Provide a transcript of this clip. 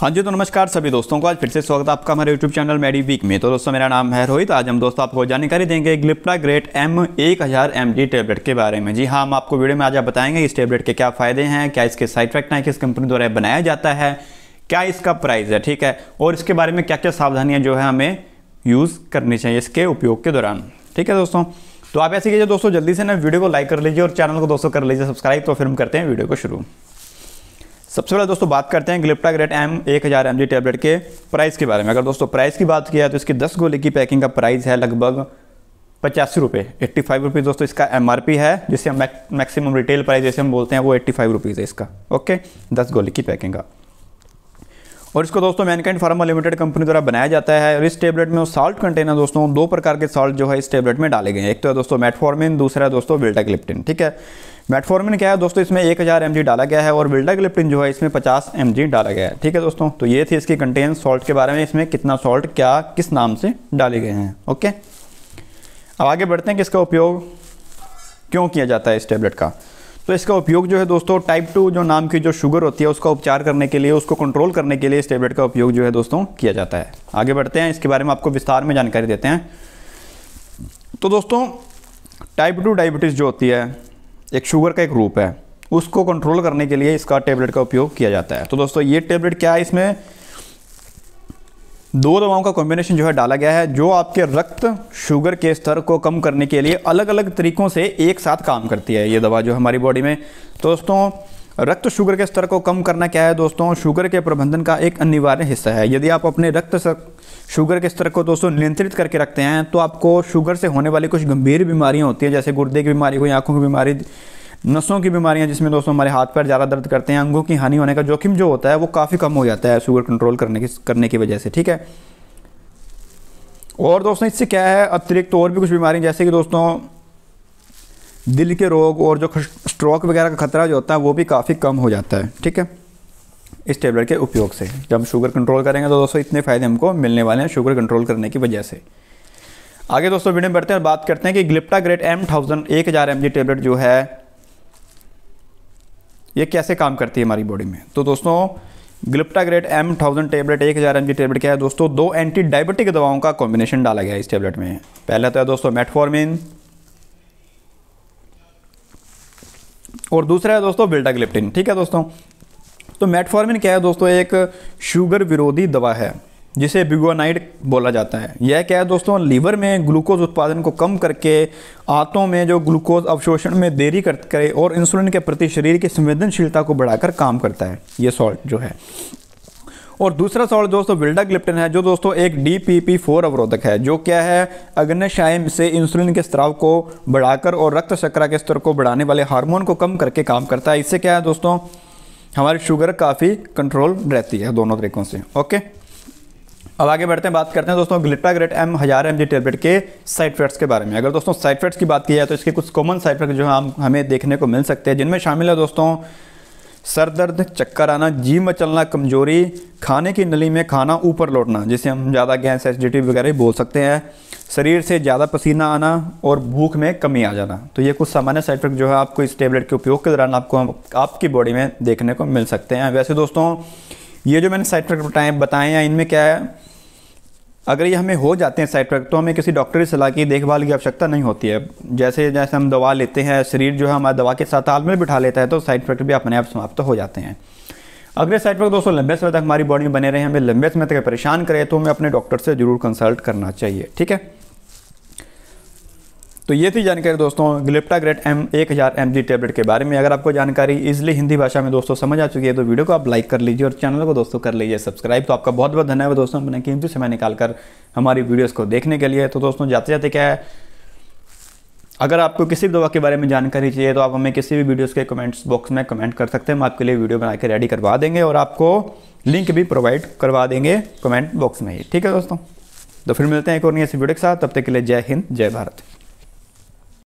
हाँ जी तो नमस्कार सभी दोस्तों को आज फिर से स्वागत है आपका हमारे YouTube चैनल मेडी वीक में तो दोस्तों मेरा नाम है रोहित आज हम दोस्तों आपको जानकारी देंगे ग्लिप्टा ग्रेट एम एक हज़ार एम टेबलेट के बारे में जी हाँ हम आपको वीडियो में आज आप बताएंगे इस टेबलेट के क्या फ़ायदे हैं क्या इसके साइड इफेक्ट हैं किस कंपनी द्वारा बनाया जाता है क्या इसका प्राइस है ठीक है और इसके बारे में क्या क्या सावधानियाँ जो है हमें यूज़ करनी चाहिए इसके उपयोग के दौरान ठीक है दोस्तों तो आप ऐसे कीजिए दोस्तों जल्दी से ना वीडियो को लाइक कर लीजिए और चैनल को दोस्तों कर लीजिए सब्सक्राइब तो फिर हम करते हैं वीडियो को शुरू सबसे पहले दोस्तों बात करते हैं ग्लिप्टा ग्रेट एम एक हज़ार एम टैबलेट के प्राइस के बारे में अगर दोस्तों प्राइस की बात किया तो इसकी दस गोली की पैकिंग का प्राइस है लगभग पचासी रुपये एट्टी फाइव रुपीज़ दोस्तों इसका एम है जिसे हम मैक्सिमम रिटेल प्राइस जैसे हम बोलते हैं वो एट्टी फाइव रुपीज़ है इसका ओके दस गोली की पैकिंग का और इसको दोस्तों मैनकाइंड फार्मा लिमिटेड कंपनी द्वारा बनाया जाता है और इस टेबलेट में साल्ट कंटेनर दोस्तों दो प्रकार के साल्ट जो है इस टेबलेट में डाले गए हैं एक तो है दोस्तों मेटफॉर्मिन दूसरा है दोस्तों बेल्टाग्लिप्टिन ठीक है मेटफॉर्मिन क्या है दोस्तों इसमें एक हज़ार एम डाला गया है और विल्डाग्लिप्टिन जो है इसमें पचास एम डाला गया है ठीक है दोस्तों तो ये थी इसकी कंटेन सॉल्ट के बारे में इसमें कितना सॉल्ट क्या किस नाम से डाले गए हैं ओके अब आगे बढ़ते हैं कि इसका उपयोग क्यों किया जाता है इस टेबलेट का तो इसका उपयोग जो है दोस्तों टाइप टू जो नाम की जो शुगर होती है उसका उपचार करने के लिए उसको कंट्रोल करने के लिए इस टेबलेट का उपयोग जो है दोस्तों किया जाता है आगे बढ़ते हैं इसके बारे में आपको विस्तार में जानकारी देते हैं तो दोस्तों टाइप टू डायबिटीज़ जो होती है एक शुगर का एक रूप है उसको कंट्रोल करने के लिए इसका टेबलेट का उपयोग किया जाता है तो दोस्तों ये टेबलेट क्या है इसमें दो दवाओं का कॉम्बिनेशन जो है डाला गया है जो आपके रक्त शुगर के स्तर को कम करने के लिए अलग अलग तरीकों से एक साथ काम करती है ये दवा जो हमारी बॉडी में तो दोस्तों रक्त शुगर के स्तर को कम करना क्या है दोस्तों शुगर के प्रबंधन का एक अनिवार्य हिस्सा है यदि आप अपने रक्त शुगर के स्तर को दोस्तों नियंत्रित करके रखते हैं तो आपको शुगर से होने वाली कुछ गंभीर बीमारियां होती हैं जैसे गुर्दे की बीमारी हुई आंखों की बीमारी नसों की बीमारियां जिसमें दोस्तों हमारे हाथ पैर ज़्यादा दर्द करते हैं अंगों की हानि होने का जोखिम जो होता है वो काफ़ी कम हो जाता है शुगर कंट्रोल करने की करने की वजह से ठीक है और दोस्तों इससे क्या है अतिरिक्त तो और भी कुछ बीमारियाँ जैसे कि दोस्तों दिल के रोग और जो स्ट्रोक वगैरह का खतरा जो होता है वो भी काफ़ी कम हो जाता है ठीक है इस टेबलेट के उपयोग से जब हम शुगर कंट्रोल करेंगे तो दोस्तों इतने फ़ायदे हमको मिलने वाले हैं शुगर कंट्रोल करने की वजह से आगे दोस्तों वीडियो बढ़ते हैं और बात करते हैं कि ग्लिप्टा ग्रेट एम थाउजेंड एक हज़ार एम जी टेबलेट जो है ये कैसे काम करती है हमारी बॉडी में तो दोस्तों Gliptagreat M thousand tablet एक हज़ार एम जी टेबलेट क्या है दोस्तों दो एंटी डायबिटिक दवाओं का कॉम्बिनेशन डाला गया इस टेबलेट में पहला तो है दोस्तों मेटफॉर्मिन और दूसरा है दोस्तों बिल्टाग्लिप्टिन ठीक है दोस्तों तो मेटफॉर्मिन क्या है दोस्तों एक शुगर विरोधी दवा है जिसे बिगोनाइड बोला जाता है यह क्या है दोस्तों लीवर में ग्लूकोज उत्पादन को कम करके आंतों में जो ग्लूकोज अवशोषण में देरी करे और इंसुलिन के प्रति शरीर की संवेदनशीलता को बढ़ाकर काम करता है ये सॉल्ट जो है और दूसरा सॉल्ट दोस्तों विल्डा ग्लिप्टन है जो दोस्तों एक डी पी पी फोर अवरोधक है जो क्या है अग्नशायम से इंसुलिन के स्त्राव को बढ़ाकर और रक्त शर्करा के स्तर को बढ़ाने वाले हार्मोन को कम करके काम करता है इससे क्या है दोस्तों हमारी शुगर काफ़ी कंट्रोल रहती है दोनों तरीक़ों से ओके अब आगे बढ़ते हैं बात करते हैं दोस्तों ग्लिप्टाग्रेट एम हज़ार एम जी टेबलेट के साइड इफेक्ट्स के बारे में अगर दोस्तों साइड इफेक्ट्स की बात की जाए तो इसके कुछ कॉमन साइड इफेक्ट जो हम हमें देखने को मिल सकते हैं जिनमें शामिल है दोस्तों सर दर्द चक्कर आना जी मचलना कमजोरी खाने की नली में खाना ऊपर लौटना जिसे हम ज़्यादा गैस एसिडिटी वगैरह बोल सकते हैं शरीर से ज़्यादा पसीना आना और भूख में कमी आ जाना तो ये कुछ सामान्य साइड इफेक्ट जो है आपको इस टेबलेट के उपयोग के दौरान आपको आपकी बॉडी में देखने को मिल सकते हैं वैसे दोस्तों ये जो मैंने साइड इफेक्ट बताए बताए हैं इनमें क्या है अगर ये हमें हो जाते हैं साइड इफेक्ट तो हमें किसी डॉक्टर की सलाह की देखभाल की आवश्यकता नहीं होती है जैसे जैसे हम दवा लेते हैं शरीर जो है हमारे दवा के साथ तालमेल बिठा लेता है तो साइड इफेक्ट भी अपने आप समाप्त हो जाते हैं अगर साइड इफेक्ट दोस्तों लंबे समय तक हमारी बॉडी में बने रहे हमें लंबे समय तक परेशान करें तो हमें अपने डॉक्टर से ज़रूर कंसल्ट करना चाहिए ठीक है तो ये थी जानकारी दोस्तों ग्लिप्टा ग्रेट एम एक हज़ार एम जी टेबलेट के बारे में अगर आपको जानकारी इजिली हिंदी भाषा में दोस्तों समझ आ चुकी है तो वीडियो को आप लाइक कर लीजिए और चैनल को दोस्तों कर लीजिए सब्सक्राइब तो आपका बहुत बहुत धन्यवाद दोस्तों अपने कीमती समय निकाल कर हमारी वीडियोज़ को देखने के लिए तो दोस्तों जाते जाते क्या है अगर आपको किसी भी दवा के बारे में जानकारी चाहिए तो आप हमें किसी भी वीडियोस के कमेंट्स बॉक्स में कमेंट कर सकते हैं हम आपके लिए वीडियो बना के रेडी करवा देंगे और आपको लिंक भी प्रोवाइड करवा देंगे कमेंट बॉक्स में ही ठीक है दोस्तों तो फिर मिलते हैं एक और नहीं ऐसी वीडियो के साथ तब तक के लिए जय हिंद जय भारत